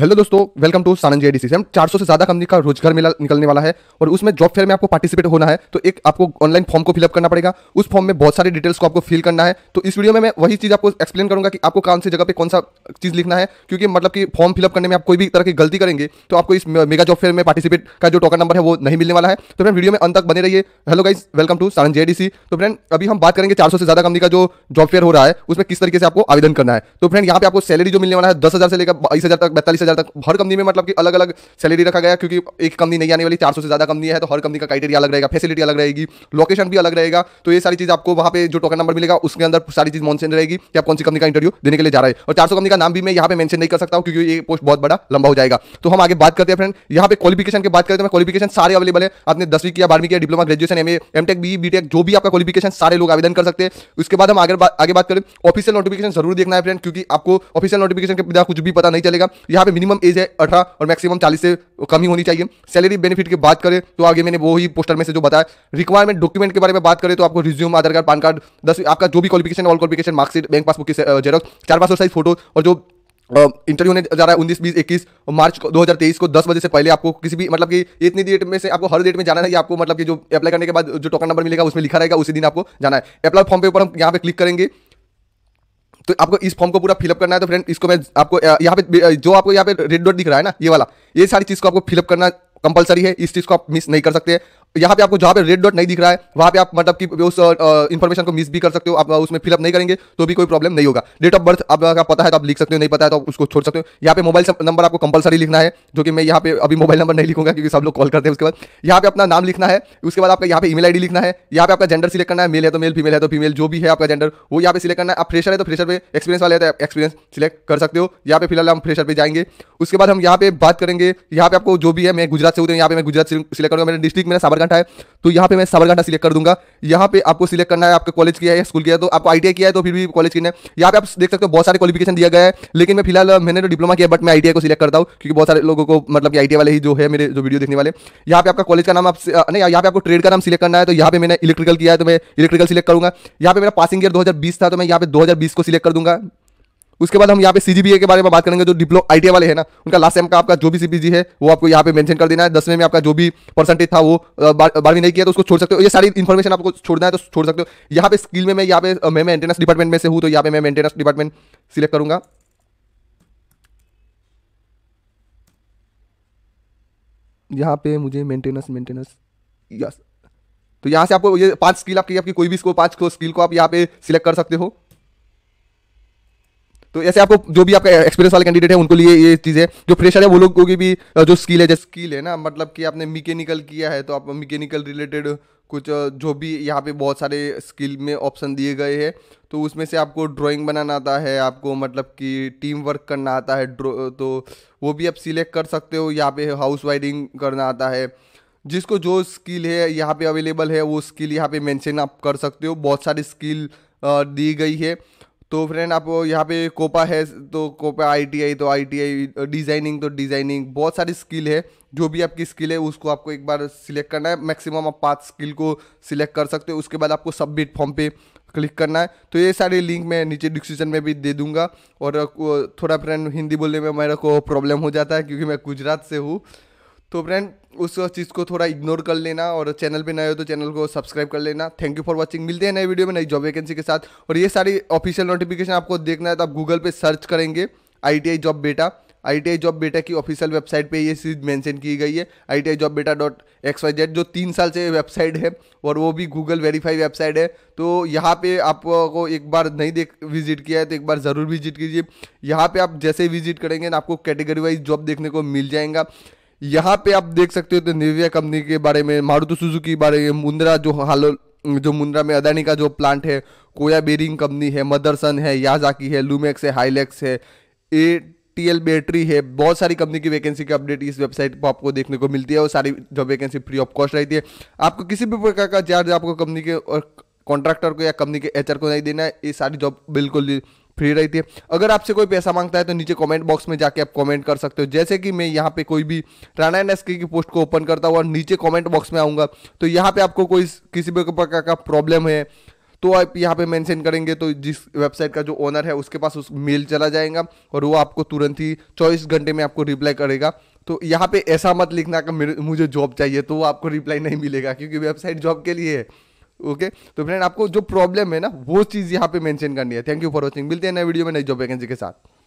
hello दोस्तों welcome to Sanand जी हम सौ से ज़्यादा कंपनी का रोजगार मेला निकलने वाला है और उसमें जॉब फेयर में आपको पार्टिसिपेट होना है तो एक आपको ऑनलाइन फॉर्म को फिलअप करना पड़ेगा उस फॉर्म में बहुत सारी डिटेल्स को आपको फिल करना है तो इस वीडियो में मैं वही चीज़ आपको एक्सप्लेन करूंगा कि आपको कौन सी जगह पर कौन सा चीज़ लिखना है क्योंकि मतलब कि फॉर्म फिलअप करने में आप कोई भी तरह की गलती करेंगे तो आपको इस मेगा जॉब फेयर में पार्टिसिपेट का जो टोकन नंबर है वो नहीं मिलने वाला है तो फ्रेंड वीडियो में अंत तक बने रहिए hello guys welcome to Sanand ji तो फ्रेंड अभी हम बात करेंगे चार से ज़्यादा कंपनी का जो जॉब फेयर हो रहा है उसमें किस तरीके से आपको आवेदन करना है तो फ्रेंड यहाँ पे आपको सैलरी जो मिलने वाला है दस से लेकर बाईस तक बैतालीस हज़ार तक हर कंपनी में मतलब कि अलग अलग सैलरी रखा गया क्योंकि एक कंपनी नहीं आने वाली चार से ज़्यादा कंपनी है तो हर कंपनी का क्राइटेरिया अलग रहेगा फैसिलिटी अलग रहेगी लोकेशन भी अलग रहेगा तो ये सारी चीज़ आपको वहाँ पे जो टोकन नंबर मिलेगा उसके अंदर सारी चीज़ मॉन्सन रहेगी कि आप कौन सी कंपनी का इंटरव्यू देने के लिए जा रहे हैं और चार कंपनी का नाम भी मैं यहाँ पे मैंशन नहीं कर सकता हूँ क्योंकि ये पोस्ट बहुत बड़ा लंबा हो जाएगा तो हम आगे बात करते हैं फ्रेंड यहाँ पे क्वालिफिकेशन की बात करते हैं क्वालिफिकेशन सारे अवेलेबल है आपने दसवीं किया बारहवीं किया diploma graduation M M tech B B जो भी आपका क्वालिफिकेशन सारे लोग आवेदन कर सकते हैं उसके बाद हम आगे आगे बात करें ऑफिशियल नोटिफिकेशन जरूर देखना है फ्रेंड क्योंकि आपको ऑफिशियल नोटिफिकेशन के बिना कुछ भी पता नहीं चलेगा यहाँ पे मिनिमम एज है अठारह और मैक्सिमम चालीस से कम ही होनी चाहिए सैलरी बेनिफिट की बात करें तो आगे मैंने वही पोस्टर में से जो बताया रिक्वायरमेंट डॉक्यूमेंट के बारे में बात करें तो आपको resume Aadhaar card PAN card दस आपका जो भी qualification all qualification marksheet bank passbook की जेरोक्स चार पाँच साइज फोटो और जो इंटरव्यू होने जा रहा है उन्नीस बीस इक्कीस मार्च दो हज़ार तेईस को दस बजे से पहले आपको किसी भी मतलब कि इतनी डेट में से आपको हर डेट में जाना है आपको मतलब कि जो अप्लाई करने के बाद जो टोकन नंबर मिलेगा उसमें लिखा रहेगा उसी दिन आपको जाना है अप्लाई फॉर्म पे ऊपर हम यहाँ पे क्लिक करेंगे तो आपको इस फॉर्म को पूरा फिलअप करना है तो फ्रेंड इसको मैं आपको यहाँ पे जो आपको यहाँ पे रेड डॉट दिख रहा है ना ये वाला ये सारी चीज़ को आपको फिलअप करना कंपलसरी है इस चीज़ को आप मिस नहीं कर सकते यहाँ पे आपको जहाँ पे रेड डॉट नहीं दिख रहा है वहाँ पे आप मतलब कि उस इन्फॉर्मेशन को मिस भी कर सकते हो आप उसमें फिलअप नहीं करेंगे तो भी कोई प्रॉब्लम नहीं होगा डेट ऑफ बर्थ आपका पता है तो आप लिख सकते हो नहीं पता है तो उसको छोड़ सकते हो यहाँ पे मोबाइल नंबर आपको कंपलसरी लिखना है जो कि मैं यहाँ पे अभी मोबाइल नंबर नहीं लिखूंगा क्योंकि सब लोग कॉल करते हैं उसके बाद यहाँ पे अपना नाम लिखना है उसके बाद आपका यहाँ पे ईमेल आईडी लिखना है यहाँ पे आपका जेंडर सिलेक्ट करना है मेल है तो मेल फीमेल है तो फीमेल जो भी है आपका जेंडर वो यहाँ पे सिलेक्ट करना है आप फ्रेशर है तो फ्रेशर पे एक्सपीरियंस वाले तो एक्सपीरियंस सिलेक्ट कर सकते हो यहाँ पे फिलहाल हम फ्रेशर पे जाएंगे उसके बाद हम यहाँ पे बात करेंगे यहाँ पे आपको जो भी है मैं गुजरात से हूँ यहाँ पे मैं गुजरात सिलेक्ट करूँगा मेरे डिस्ट्रिक्ट मेरा साबर साबरकांठा है तो यहाँ पे मैं साबरकांठा सिलेक्ट कर दूंगा यहाँ पे आपको सिलेक्ट करना है आपका कॉलेज किया है स्कूल किया है तो आपको आई किया है तो फिर भी कॉलेज किया है यहाँ पे आप देख सकते हो बहुत सारे क्वालिफिकेशन दिया गया है लेकिन मैं फिलहाल मैंने तो डिप्लोमा किया बट मैं आई को सिलेक्ट करता हूँ क्योंकि बहुत सारे लोगों को मतलब कि आई वाले ही जो है मेरे जो वीडियो देखने वाले यहाँ पे आपका कॉलेज का नाम आप नहीं यहाँ पे आपको ट्रेड का नाम सिलेक्ट करना है तो यहाँ पे मैंने इलेक्ट्रिकल किया है तो मैं इलेक्ट्रिकल सिलेक्ट करूँगा यहाँ पे मेरा पासिंग ईयर दो था तो मैं यहाँ पे दो को सिलेक्ट कर दूँगा उसके बाद हम यहाँ पे सीजीबीए के बारे में बात करेंगे जो डिप्लो आई वाले हैं ना उनका लास्ट टाइम का आपका जो भी सीपीजी है वो आपको यहाँ पे मेंशन कर देना है दसवें में आपका जो भी परसेंटेज था वो बारहवीं नहीं किया तो उसको छोड़ सकते हो ये सारी इन्फॉर्मेशन आपको छोड़ना है तो छोड़ सकते हो यहाँ पे स्किल में मैं यहाँ पे मैं मेंटेनेंस डिपार्टमेंट में से हूँ तो यहाँ पे मैं मेंटेनेंस डिपार्टमेंट सिलेक्ट करूंगा यहाँ पे मुझे मेंटेनेंस मेंटेनेंस यस तो यहाँ से आपको ये पांच स्किल आपकी आपकी कोई भी इसको पांच स्किल को आप यहाँ पे सिलेक्ट कर सकते हो तो ऐसे आपको जो भी आपका एक्सपीरियंस वाले कैंडिडेट है उनको लिए ये चीज़ है जो फ्रेशर है वो लोगों की भी जो स्किल है जो स्किल है ना मतलब कि आपने मिकेनिकल किया है तो आप मिकेनिकल रिलेटेड कुछ जो भी यहाँ पे बहुत सारे स्किल में ऑप्शन दिए गए हैं तो उसमें से आपको ड्राइंग बनाना आता है आपको मतलब कि टीम वर्क करना आता है तो वो भी आप सिलेक्ट कर सकते हो यहाँ पे हाउस वाइडिंग करना आता है जिसको जो स्किल है यहाँ पे अवेलेबल है वो स्किल यहाँ पे मेंशन आप कर सकते हो बहुत सारी स्किल दी गई है तो फ्रेंड आप यहाँ पे कोपा है तो कोपा आईटीआई तो आईटीआई डिज़ाइनिंग तो डिज़ाइनिंग बहुत सारी स्किल है जो भी आपकी स्किल है उसको आपको एक बार सिलेक्ट करना है मैक्सिमम आप पाँच स्किल को सिलेक्ट कर सकते हो उसके बाद आपको सबमिट फॉर्म पे क्लिक करना है तो ये सारे लिंक मैं नीचे डिस्क्रिप्शन में भी दे दूंगा और थोड़ा फ्रेंड हिंदी बोलने में मेरे को प्रॉब्लम हो जाता है क्योंकि मैं गुजरात से हूँ तो फ्रेंड उस चीज़ को थोड़ा इग्नोर कर लेना और चैनल पे नए हो तो चैनल को सब्सक्राइब कर लेना थैंक यू फॉर वाचिंग मिलते हैं नए वीडियो में नई जॉब वैकेंसी के साथ और ये सारी ऑफिशियल नोटिफिकेशन आपको देखना है तो आप गूगल पे सर्च करेंगे आई जॉब बेटा आई जॉब बेटा की ऑफिशियल वेबसाइट पे ये चीज़ मेंशन की गई है आई जॉब बेटा डॉट एक्स वाई जेड जो तीन साल से वेबसाइट है और वो भी गूगल वेरीफाई वेबसाइट है तो यहाँ पे आपको एक बार नहीं देख विजिट किया है तो एक बार ज़रूर विजिट कीजिए यहाँ पे आप जैसे विजिट करेंगे ना आपको कैटेगरी वाइज जॉब देखने को मिल जाएगा यहाँ पे आप देख सकते हो तो निविया कंपनी के बारे में मारुति सुजुकी के बारे में मुंद्रा जो हालो जो मुंद्रा में अदानी का जो प्लांट है कोया बेरिंग कंपनी है मदरसन है याजाकी है लूमेक्स है हाईलेक्स है ए एल बैटरी है बहुत सारी कंपनी की वैकेंसी की अपडेट इस वेबसाइट पर आपको देखने को मिलती है और सारी job vacancy free of cost रहती है आपको किसी भी प्रकार का चार्ज आपको कंपनी के और कॉन्ट्रैक्टर को या कंपनी के एचआर को नहीं देना है ये सारी जॉब बिल्कुल फ्री रहती है अगर आपसे कोई पैसा मांगता है तो नीचे कमेंट बॉक्स में जाके आप कमेंट कर सकते हो जैसे कि मैं यहाँ पे कोई भी राणा एन की पोस्ट को ओपन करता हूँ और नीचे कमेंट बॉक्स में आऊँगा तो यहाँ पे आपको कोई किसी भी प्रकार का प्रॉब्लम है तो आप यहाँ पे मेंशन करेंगे तो जिस वेबसाइट का जो ओनर है उसके पास उस मेल चला जाएगा और वो आपको तुरंत ही चौबीस घंटे में आपको रिप्लाई करेगा तो यहाँ पे ऐसा मत लिखना कि मुझे जॉब चाहिए तो वो आपको रिप्लाई नहीं मिलेगा क्योंकि वेबसाइट जॉब के लिए है ओके तो फ्रेंड आपको जो प्रॉब्लम है ना वो चीज़ यहाँ पे मेंशन करनी है थैंक यू फॉर वॉचिंग मिलते हैं नए वीडियो में नई जॉब वैकेंसी के साथ